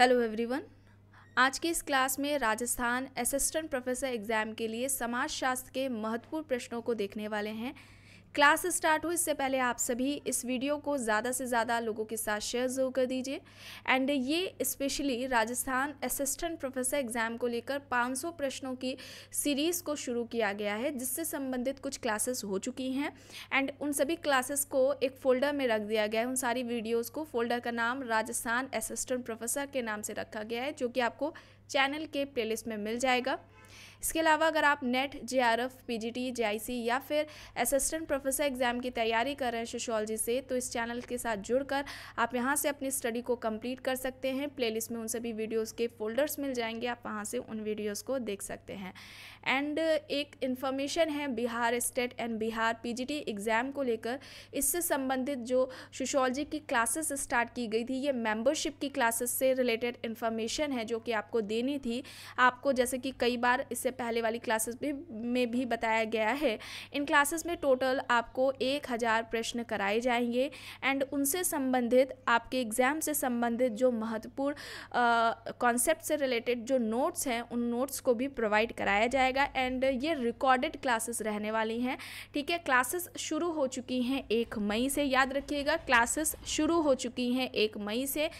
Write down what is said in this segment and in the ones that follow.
hello everyone आज की इस क्लास में राजस्थान असिस्टेंट प्रोफेसर एग्ज़ाम के लिए समाजशास्त्र के महत्वपूर्ण प्रश्नों को देखने वाले हैं क्लास स्टार्ट हो इससे पहले आप सभी इस वीडियो को ज़्यादा से ज़्यादा लोगों के साथ शेयर ज़रूर कर दीजिए एंड ये specially Rajasthan assistant professor exam को लेकर 500 प्रश्नों की सीरीज़ को शुरू किया गया है जिससे संबंधित कुछ क्लासेस हो चुकी हैं एंड उन सभी क्लासेस को एक फ़ोल्डर में रख दिया गया है उन सारी वीडियोज़ को फोल्डर का नाम राजस्थान असिस्टेंट प्रोफेसर के नाम से रखा गया है जो कि आपको चैनल के प्लेलिस्ट में मिल जाएगा इसके अलावा अगर आप NET J R F P G T J I C या फिर असिस्टेंट प्रोफेसर एग्ज़ाम की तैयारी कर रहे हैं सोशोलॉजी से तो इस चैनल के साथ जुड़कर आप यहाँ से अपनी स्टडी को कंप्लीट कर सकते हैं प्लेलिस्ट में उन सभी वीडियोज़ के फोल्डर्स मिल जाएंगे आप वहाँ से उन वीडियोज़ को देख सकते हैं एंड एक इन्फॉर्मेशन है Bihar state and Bihar T exam को लेकर इससे संबंधित जो सोशोलॉजी की क्लासेस स्टार्ट की गई थी ये मेंबरशिप की क्लासेस से रिलेटेड इन्फॉर्मेशन है जो कि आपको देनी थी आपको जैसे कि कई बार इससे इससे पहले वाली क्लासेस भी में भी बताया गया है इन क्लासेस में टोटल आपको एक हज़ार प्रश्न कराए जाएंगे एंड उनसे संबंधित आपके एग्ज़ाम से संबंधित जो महत्वपूर्ण कॉन्सेप्ट से रिलेटेड जो नोट्स हैं उन नोट्स को भी प्रोवाइड कराया जाएगा एंड ये रिकॉर्डेड क्लासेस रहने वाली हैं ठीक है क्लासेस शुरू हो चुकी हैं एक मई से याद रखिएगा क्लासेस शुरू हो चुकी हैं एक मई से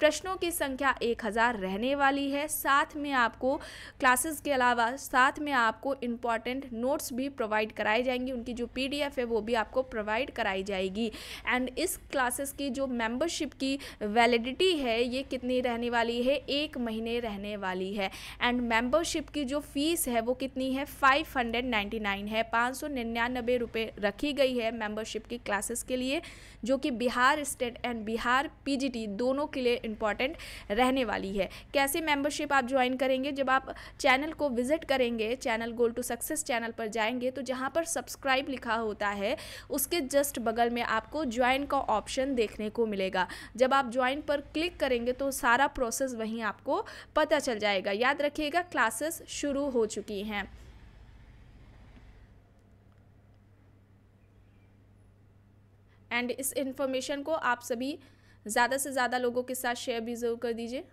प्रश्नों की संख्या एक हज़ार रहने वाली है साथ में आपको क्लासेस के अलावा साथ में आपको इम्पॉर्टेंट नोट्स भी प्रोवाइड कराए जाएंगी उनकी जो पीडीएफ है वो भी आपको प्रोवाइड कराई जाएगी एंड इस क्लासेस की जो मेंबरशिप की वैलिडिटी है ये कितनी रहने वाली है एक महीने रहने वाली है एंड मेंबरशिप की जो फ़ीस है वो कितनी है फाइव हंड्रेड नाइन्टी नाइन है पाँच सौ निन्यानबे रुपये रखी गई है मेम्बरशिप की क्लासेस के लिए जो कि Bihar state and Bihar P दोनों के लिए इंपॉर्टेंट रहने वाली है कैसे मेंबरशिप आप ज्वाइन करेंगे जब आप चैनल को विजिट करेंगे channel goal to success channel पर जाएंगे तो जहाँ पर सब्सक्राइब लिखा होता है उसके जस्ट बगल में आपको ज्वाइन का ऑप्शन देखने को मिलेगा जब आप ज्वाइन पर क्लिक करेंगे तो सारा प्रोसेस वहीं आपको पता चल जाएगा याद रखिएगा क्लासेस शुरू हो चुकी हैं एंड इस इन्फॉर्मेशन को आप सभी ज़्यादा से ज़्यादा लोगों के साथ शेयर भी ज़रूर कर दीजिए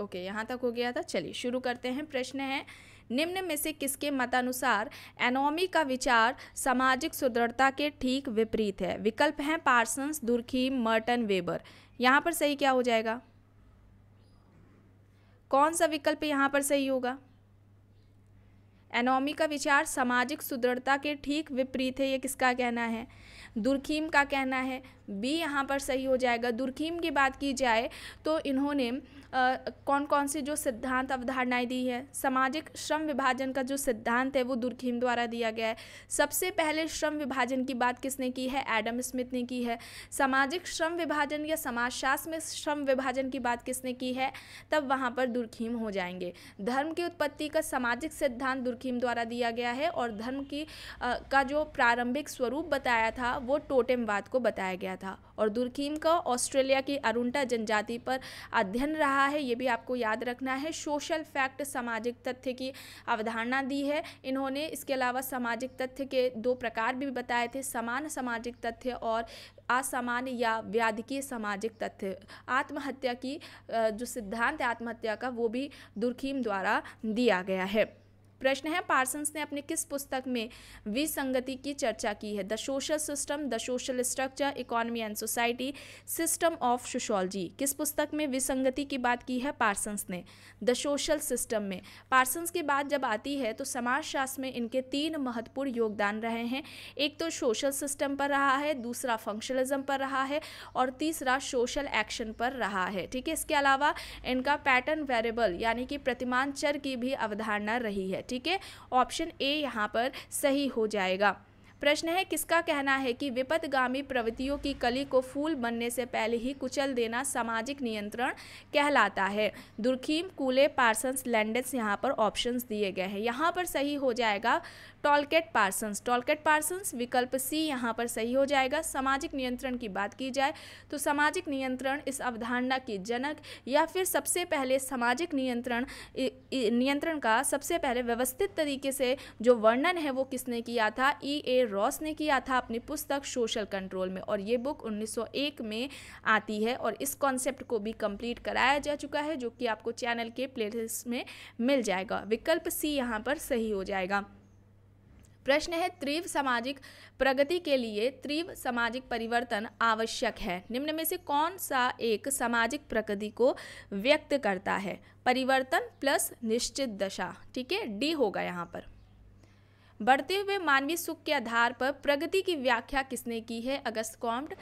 ओके यहाँ तक हो गया था चलिए शुरू करते हैं प्रश्न है निम्न में से किसके मतानुसार एनोमी का विचार सामाजिक सुदृढ़ता के ठीक विपरीत है विकल्प हैं पार्सन्स दुर्खी मर्टन वेबर यहाँ पर सही क्या हो जाएगा कौन सा विकल्प यहाँ पर सही होगा एनोमी का विचार सामाजिक सुदृढ़ता के ठीक विपरीत है ये किसका कहना है दुर्खीम का कहना है बी यहाँ पर सही हो जाएगा दुर्खीम की बात की जाए तो इन्होंने आ, कौन कौन सी जो सिद्धांत अवधारणाएं दी है सामाजिक श्रम विभाजन का जो सिद्धांत है वो दुर्खीम द्वारा दिया गया है सबसे पहले श्रम विभाजन की बात किसने की है एडम स्मिथ ने की है सामाजिक श्रम विभाजन या समाजशास्त्र में श्रम विभाजन की बात किसने की है तब वहाँ पर दुर्खीम हो जाएंगे धर्म की उत्पत्ति का सामाजिक सिद्धांत दुर्खीम द्वारा दिया गया है और धर्म की आ, का जो प्रारंभिक स्वरूप बताया था वो टोटेमवाद को बताया गया था और दुर्कीम का ऑस्ट्रेलिया की अरुणा जनजाति पर अध्ययन रहा है ये भी आपको याद रखना है सोशल फैक्ट सामाजिक तथ्य की अवधारणा दी है इन्होंने इसके अलावा सामाजिक तथ्य के दो प्रकार भी बताए थे समान सामाजिक तथ्य और असामान्य या व्याधिकीय सामाजिक तथ्य आत्महत्या की जो सिद्धांत है आत्महत्या का वो भी दुर्खीम द्वारा दिया गया है प्रश्न है पार्सन्स ने अपने किस पुस्तक में विसंगति की चर्चा की है the social system the social structure economy and society system of sociology किस पुस्तक में विसंगति की बात की है पार्सन्स ने द सोशल सिस्टम में पार्सन्स की बात जब आती है तो समाजशास्त्र में इनके तीन महत्वपूर्ण योगदान रहे हैं एक तो सोशल सिस्टम पर रहा है दूसरा फंक्शनलिज्म पर रहा है और तीसरा सोशल एक्शन पर रहा है ठीक है इसके अलावा इनका पैटर्न वेरेबल यानी कि प्रतिमान चर की भी अवधारणा रही है ठीक है ऑप्शन ए यहाँ पर सही हो जाएगा प्रश्न है किसका कहना है कि विपदगामी प्रवृत्तियों की कली को फूल बनने से पहले ही कुचल देना सामाजिक नियंत्रण कहलाता है दुर्खीम कूले पार्सन्स लैंडस यहाँ पर ऑप्शंस दिए गए हैं यहाँ पर सही हो जाएगा टॉलकेट पार्सन्स टॉलकेट पार्सन्स विकल्प सी यहाँ पर सही हो जाएगा सामाजिक नियंत्रण की बात की जाए तो सामाजिक नियंत्रण इस अवधारणा की जनक या फिर सबसे पहले सामाजिक नियंत्रण नियंत्रण का सबसे पहले व्यवस्थित तरीके से जो वर्णन है वो किसने किया था ई ए रॉस ने किया था अपनी पुस्तक सोशल कंट्रोल में और ये बुक 1901 में आती है और इस कॉन्सेप्ट को भी कंप्लीट कराया जा चुका है जो कि आपको चैनल के प्लेलिस्ट में मिल जाएगा विकल्प सी यहाँ पर सही हो जाएगा प्रश्न है तीव्र सामाजिक प्रगति के लिए तीव्र सामाजिक परिवर्तन आवश्यक है निम्न में से कौन सा एक सामाजिक प्रगति को व्यक्त करता है परिवर्तन प्लस निश्चित दशा ठीक है डी होगा यहाँ पर बढ़ते हुए मानवीय सुख के आधार पर प्रगति की व्याख्या किसने की है August Comte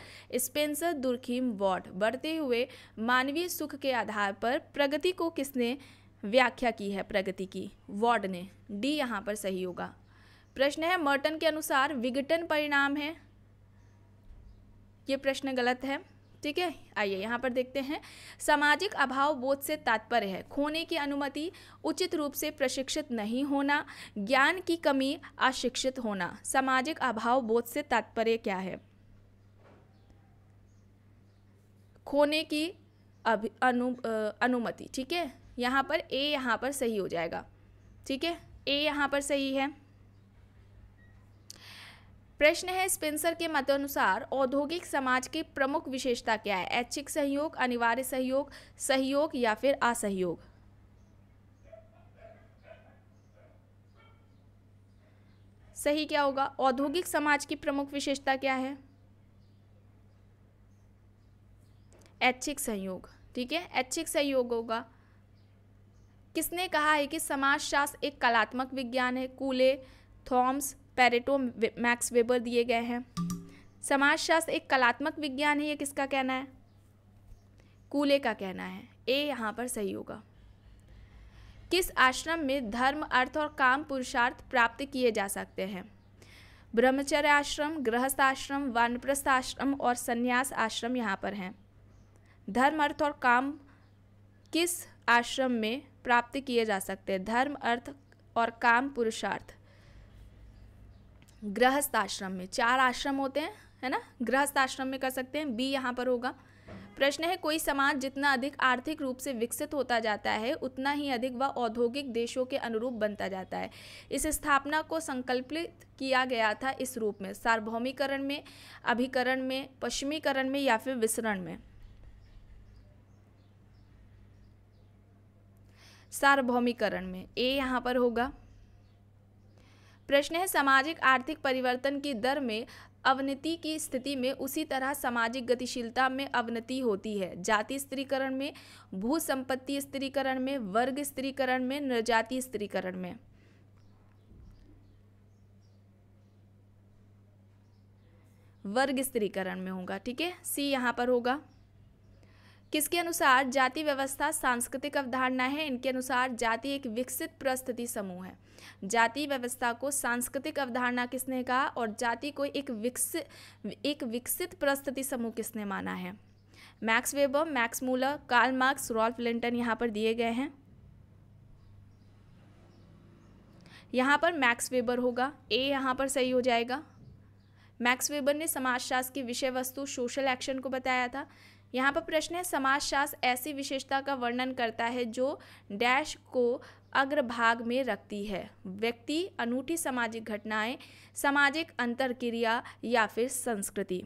Spencer Durkheim Ward बढ़ते हुए मानवीय सुख के आधार पर प्रगति को किसने व्याख्या की है प्रगति की वॉर्ड ने डी यहाँ पर सही होगा प्रश्न है मर्टन के अनुसार विघटन परिणाम है ये प्रश्न गलत है ठीक है आइए यहाँ पर देखते हैं सामाजिक अभाव बोध से तात्पर्य है खोने की अनुमति उचित रूप से प्रशिक्षित नहीं होना ज्ञान की कमी अशिक्षित होना सामाजिक अभाव बोध से तात्पर्य क्या है खोने की अनु अनुमति ठीक है यहाँ पर ए यहाँ पर सही हो जाएगा ठीक है ए यहाँ पर सही है प्रश्न है स्पेंसर के मतानुसार औद्योगिक समाज की प्रमुख विशेषता क्या है ऐच्छिक सहयोग अनिवार्य सहयोग सहयोग या फिर असहयोग सही क्या होगा औद्योगिक समाज की प्रमुख विशेषता क्या है ऐच्छिक सहयोग ठीक है ऐच्छिक सहयोग होगा किसने कहा है कि समाजशास्त्र एक कलात्मक विज्ञान है Cooley Thomas Pareto Max Weber दिए गए हैं समाजशास्त्र एक कलात्मक विज्ञान है ये किसका कहना है कूले का कहना है ए यहाँ पर सही होगा किस आश्रम में धर्म अर्थ और काम पुरुषार्थ प्राप्त किए जा सकते हैं ब्रह्मचर्य आश्रम गृहस्थ आश्रम वानप्रस्थ आश्रम और संन्यास आश्रम यहाँ पर हैं धर्म अर्थ और काम किस आश्रम में प्राप्त किए जा सकते हैं धर्म अर्थ और काम पुरुषार्थ गृहस्थ आश्रम में चार आश्रम होते हैं है ना गृहस्थ आश्रम में कर सकते हैं बी यहाँ पर होगा प्रश्न है कोई समाज जितना अधिक आर्थिक रूप से विकसित होता जाता है उतना ही अधिक वह औद्योगिक देशों के अनुरूप बनता जाता है इस स्थापना को संकल्पित किया गया था इस रूप में सार्वभौमिकरण में अभिकरण में पश्चिमीकरण में या फिर विसरण में सार्वभौमिकरण में ए यहाँ पर होगा प्रश्न है सामाजिक आर्थिक परिवर्तन की दर में अवनति की स्थिति में उसी तरह सामाजिक गतिशीलता में अवनति होती है जाति स्त्रीकरण में भू संपत्ति स्त्रीकरण में वर्ग स्त्रीकरण में निर्जाति स्त्रीकरण में वर्ग स्त्रीकरण में होगा ठीक है सी यहाँ पर होगा किसके अनुसार जाति व्यवस्था सांस्कृतिक अवधारणा है इनके अनुसार जाति एक विकसित प्रस्तुति समूह है जाति व्यवस्था को सांस्कृतिक अवधारणा किसने कहा और जाति को एक विकसित एक विकसित प्रस्थिति समूह किसने माना है Max Weber Max Muller Karl Marx Ralph Linton यहाँ पर दिए गए हैं यहाँ पर मैक्स वेबर होगा ए यहाँ पर सही हो जाएगा मैक्स वेबर ने समाजशास्त्र की विषय वस्तु सोशल एक्शन को बताया था यहाँ पर प्रश्न है समाजशास्त्र ऐसी विशेषता का वर्णन करता है जो डैश को अग्रभाग में रखती है व्यक्ति अनूठी सामाजिक घटनाएं सामाजिक अंतरक्रिया या फिर संस्कृति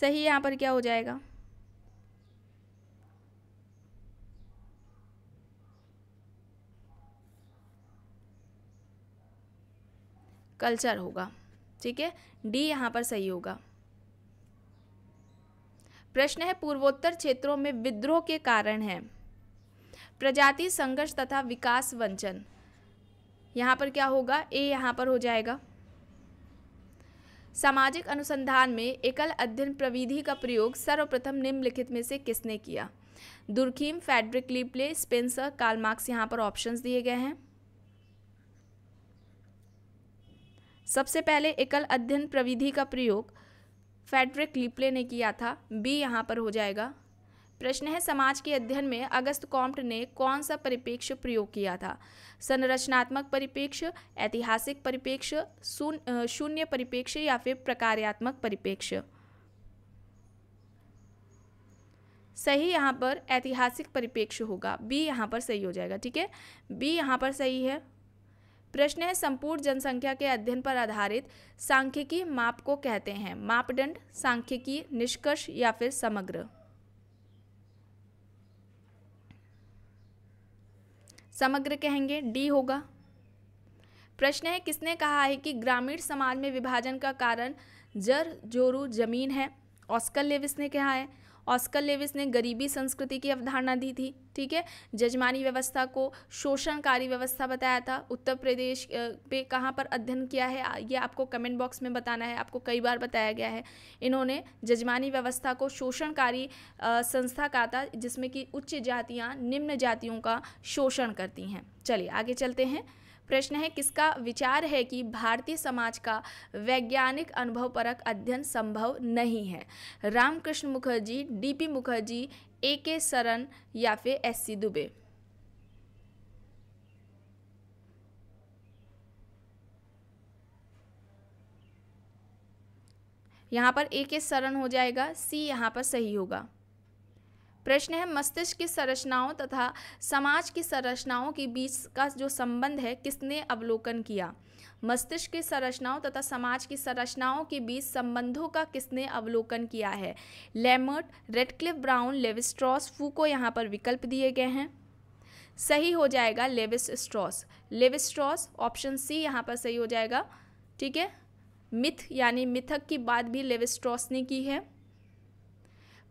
सही यहाँ पर क्या हो जाएगा कल्चर होगा ठीक है डी यहाँ पर सही होगा प्रश्न है पूर्वोत्तर क्षेत्रों में विद्रोह के कारण है प्रजाति संघर्ष तथा विकास वंचन यहाँ पर क्या होगा ए यहाँ पर हो जाएगा सामाजिक अनुसंधान में एकल अध्ययन प्रविधि का प्रयोग सर्वप्रथम निम्नलिखित में से किसने किया Durkheim Frederic Le Play Spencer Karl Marx यहाँ पर ऑप्शंस दिए गए हैं सबसे पहले एकल अध्ययन प्रविधि का प्रयोग फेडरिक लिपले ने किया था बी यहाँ पर हो जाएगा प्रश्न है समाज के अध्ययन में अगस्त कॉम्प्ट ने कौन सा परिपेक्ष प्रयोग किया था संरचनात्मक परिपेक्ष ऐतिहासिक परिपेक्ष शून्य परिपेक्ष या फिर प्रकार्यात्मक परिपेक्ष सही यहाँ पर ऐतिहासिक परिपेक्ष होगा बी यहाँ पर सही हो जाएगा ठीक है बी यहाँ पर सही है प्रश्न है संपूर्ण जनसंख्या के अध्ययन पर आधारित सांख्यिकी माप को कहते हैं मापदंड सांख्यिकी निष्कर्ष या फिर समग्र समग्र कहेंगे डी होगा प्रश्न है किसने कहा है कि ग्रामीण समाज में विभाजन का कारण जर जोरू जमीन है ऑस्कर लेविस ने कहा है ऑस्कर लेविस ने गरीबी संस्कृति की अवधारणा दी थी ठीक है जजमानी व्यवस्था को शोषणकारी व्यवस्था बताया था उत्तर प्रदेश पे कहाँ पर अध्ययन किया है ये आपको कमेंट बॉक्स में बताना है आपको कई बार बताया गया है इन्होंने जजमानी व्यवस्था को शोषणकारी संस्था कहा था जिसमें कि उच्च जातियाँ निम्न जातियों का शोषण करती हैं चलिए आगे चलते हैं प्रश्न है किसका विचार है कि भारतीय समाज का वैज्ञानिक अनुभव परक अध्ययन संभव नहीं है Ramkrishna Mukherjee D P Mukherjee A K Saran या फिर एस सी दुबे यहां पर ए के सरन हो जाएगा सी यहां पर सही होगा प्रश्न है मस्तिष्क की संरचनाओं तथा समाज की संरचनाओं के बीच का जो संबंध है किसने अवलोकन किया मस्तिष्क की संरचनाओं तथा समाज की संरचनाओं के बीच संबंधों का किसने अवलोकन किया है लेमर्ट रेडक्लिफ ब्राउन लेविस्ट्रॉस फू को यहाँ पर विकल्प दिए गए हैं सही हो जाएगा Levi Strauss Levi Strauss option C यहाँ पर सही हो जाएगा ठीक है मिथ यानी मिथक की बात भी लेविस्ट्रॉस ने की है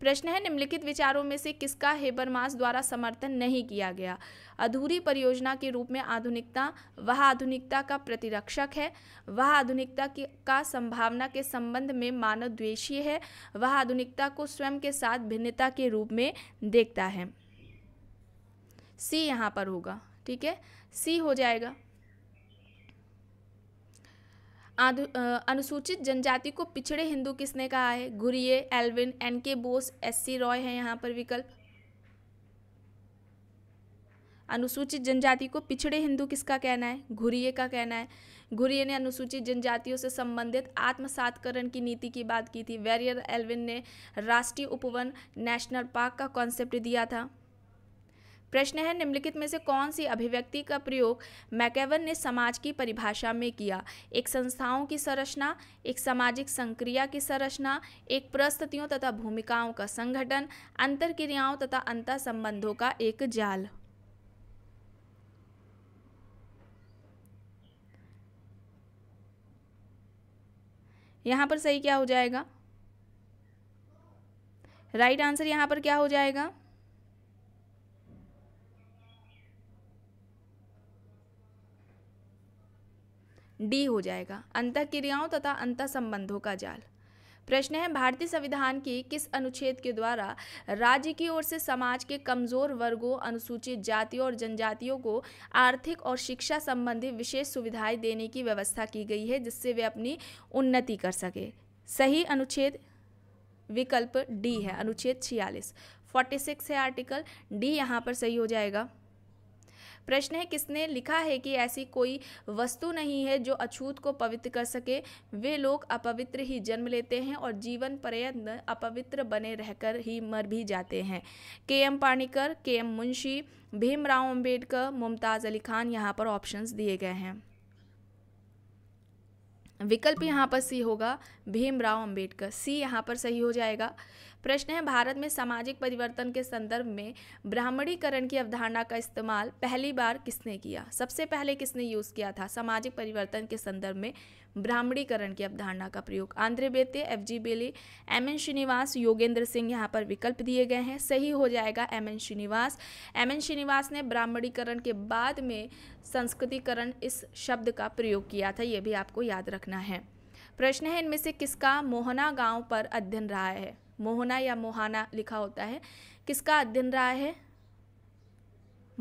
प्रश्न है निम्नलिखित विचारों में से किसका हेबरमास द्वारा समर्थन नहीं किया गया अधूरी परियोजना के रूप में आधुनिकता वह आधुनिकता का प्रतिरक्षक है वह आधुनिकता की का संभावना के संबंध में मानव द्वेषीय है वह आधुनिकता को स्वयं के साथ भिन्नता के रूप में देखता है सी यहाँ पर होगा ठीक है सी हो जाएगा अनुसूचित जनजाति को पिछड़े हिंदू किसने कहा है घुरिये एल्विन एन के बोस एस सी रॉय है यहाँ पर विकल्प अनुसूचित जनजाति को पिछड़े हिंदू किसका कहना है घुरिये का कहना है घुरिये ने अनुसूचित जनजातियों से संबंधित आत्मसातकरण की नीति की बात की थी वेरियर एल्विन ने राष्ट्रीय उपवन नेशनल पार्क का कॉन्सेप्ट दिया था प्रश्न है निम्नलिखित में से कौन सी अभिव्यक्ति का प्रयोग मैकेवन ने समाज की परिभाषा में किया एक संस्थाओं की संरचना एक सामाजिक संक्रिया की संरचना एक प्रस्तुतियों तथा भूमिकाओं का संगठन अंतर क्रियाओं तथा अंतर संबंधों का एक जाल यहां पर सही क्या हो जाएगा राइट right आंसर यहां पर क्या हो जाएगा डी हो जाएगा अंत क्रियाओं तथा अंत संबंधों का जाल प्रश्न है भारतीय संविधान की किस अनुच्छेद के द्वारा राज्य की ओर से समाज के कमजोर वर्गों अनुसूचित जातियों और जनजातियों को आर्थिक और शिक्षा संबंधी विशेष सुविधाएं देने की व्यवस्था की गई है जिससे वे अपनी उन्नति कर सके सही अनुच्छेद विकल्प डी है अनुच्छेद छियालीस फोर्टी सिक्स है आर्टिकल डी यहाँ पर सही हो जाएगा प्रश्न है किसने लिखा है कि ऐसी कोई वस्तु नहीं है जो अछूत को पवित्र कर सके वे लोग अपवित्र ही जन्म लेते हैं और जीवन पर्यत अपवित्र बने रहकर ही मर भी जाते हैं के M Panikkar K M Munshi Bhimrao Ambedkar Mumtaz Ali Khan यहाँ पर ऑप्शंस दिए गए हैं विकल्प यहाँ पर सी होगा भीमराव अंबेडकर सी यहाँ पर सही हो जाएगा प्रश्न है भारत में सामाजिक परिवर्तन के संदर्भ में ब्राह्मणीकरण की अवधारणा का इस्तेमाल पहली बार किसने किया सबसे पहले किसने यूज़ किया था सामाजिक परिवर्तन के संदर्भ में ब्राह्मणीकरण की अवधारणा का प्रयोग Andhra बेते F G Bailey M N Srinivas Yogendra Singh यहाँ पर विकल्प दिए गए हैं सही हो जाएगा M N Srinivas M N Srinivas ने ब्राह्मणीकरण के बाद में संस्कृतिकरण इस शब्द का प्रयोग किया था ये भी आपको याद रखना है प्रश्न है इनमें से किसका मोहना गांव पर अध्ययन रहा है मोहना या मोहाना लिखा होता है किसका अध्ययन रहा है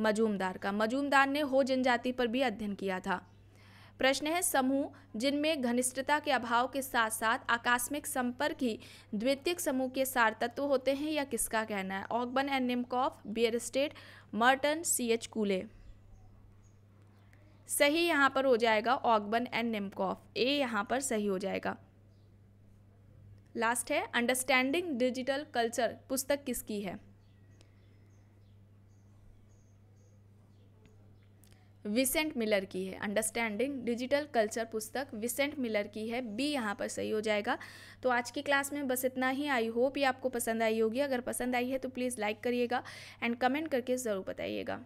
मजूमदार का मजूमदार ने हो जनजाति पर भी अध्ययन किया था प्रश्न है समूह जिनमें घनिष्ठता के अभाव के साथ साथ आकस्मिक संपर्क ही द्वितीयक समूह के सार तत्व होते हैं या किसका कहना है Ogburn and Nimkoff Bierstedt Merton C H Cooley सही यहाँ पर हो जाएगा ऑगबन एंड निमकॉफ ए यहाँ पर सही हो जाएगा लास्ट है अंडरस्टैंडिंग डिजिटल कल्चर पुस्तक किसकी है विसेंट मिलर की है अंडरस्टैंडिंग डिजिटल कल्चर पुस्तक विसेंट मिलर की है बी यहाँ पर सही हो जाएगा तो आज की क्लास में बस इतना ही आई होप ये आपको पसंद आई होगी अगर पसंद आई है तो प्लीज़ लाइक करिएगा एंड कमेंट करके ज़रूर बताइएगा